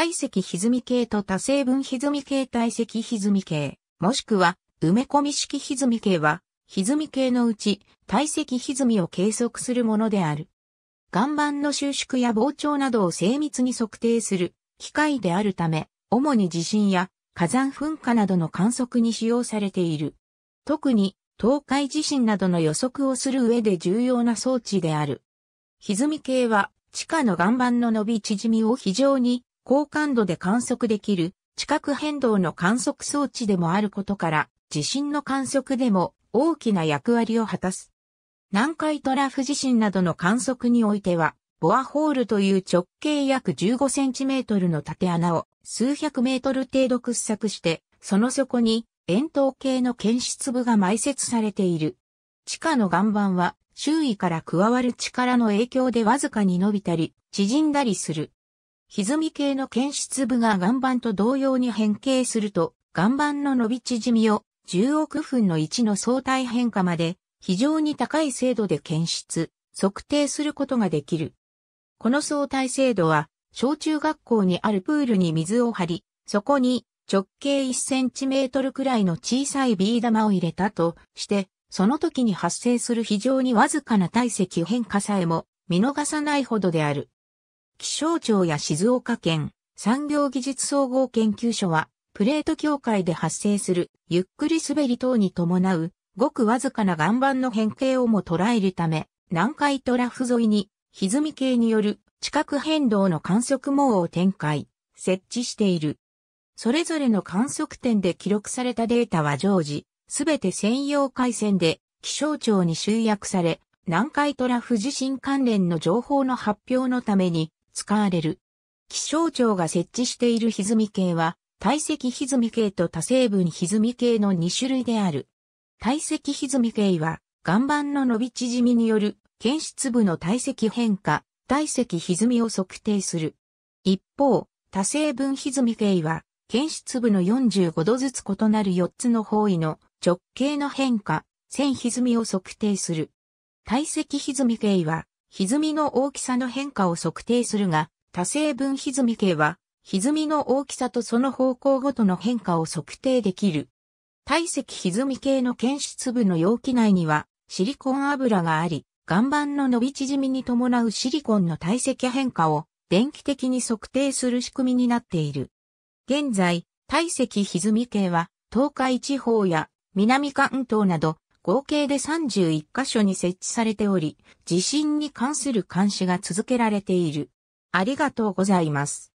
体積歪み系と多成分歪み系体積歪み系、もしくは埋め込み式歪み系は、歪み系のうち体積歪みを計測するものである。岩盤の収縮や膨張などを精密に測定する機械であるため、主に地震や火山噴火などの観測に使用されている。特に東海地震などの予測をする上で重要な装置である。歪み系は地下の岩盤の伸び縮みを非常に高感度で観測できる地殻変動の観測装置でもあることから、地震の観測でも大きな役割を果たす。南海トラフ地震などの観測においては、ボアホールという直径約15センチメートルの縦穴を数百メートル程度掘削して、その底に円筒形の検出部が埋設されている。地下の岩盤は周囲から加わる力の影響でわずかに伸びたり、縮んだりする。歪み系の検出部が岩盤と同様に変形すると、岩盤の伸び縮みを10億分の1の相対変化まで非常に高い精度で検出、測定することができる。この相対精度は、小中学校にあるプールに水を張り、そこに直径1センチメートルくらいの小さいビー玉を入れたとして、その時に発生する非常にわずかな体積変化さえも見逃さないほどである。気象庁や静岡県産業技術総合研究所は、プレート境界で発生するゆっくり滑り等に伴う、ごくわずかな岩盤の変形をも捉えるため、南海トラフ沿いに歪み系による地殻変動の観測網を展開、設置している。それぞれの観測点で記録されたデータは常時、すべて専用回線で気象庁に集約され、南海トラフ地震関連の情報の発表のために使われる。気象庁が設置している歪み計は、体積歪み計と多成分歪み計の2種類である。体積歪み計は、岩盤の伸び縮みによる検出部の体積変化、体積歪みを測定する。一方、多成分歪み計は、検出部の45度ずつ異なる4つの方位の直径の変化、線歪みを測定する。体積歪み計は、歪みの大きさの変化を測定するが、多成分歪み計は、歪みの大きさとその方向ごとの変化を測定できる。体積歪み計の検出部の容器内には、シリコン油があり、岩盤の伸び縮みに伴うシリコンの体積変化を電気的に測定する仕組みになっている。現在、体積歪み計は東海地方や南関東など合計で31箇所に設置されており、地震に関する監視が続けられている。ありがとうございます。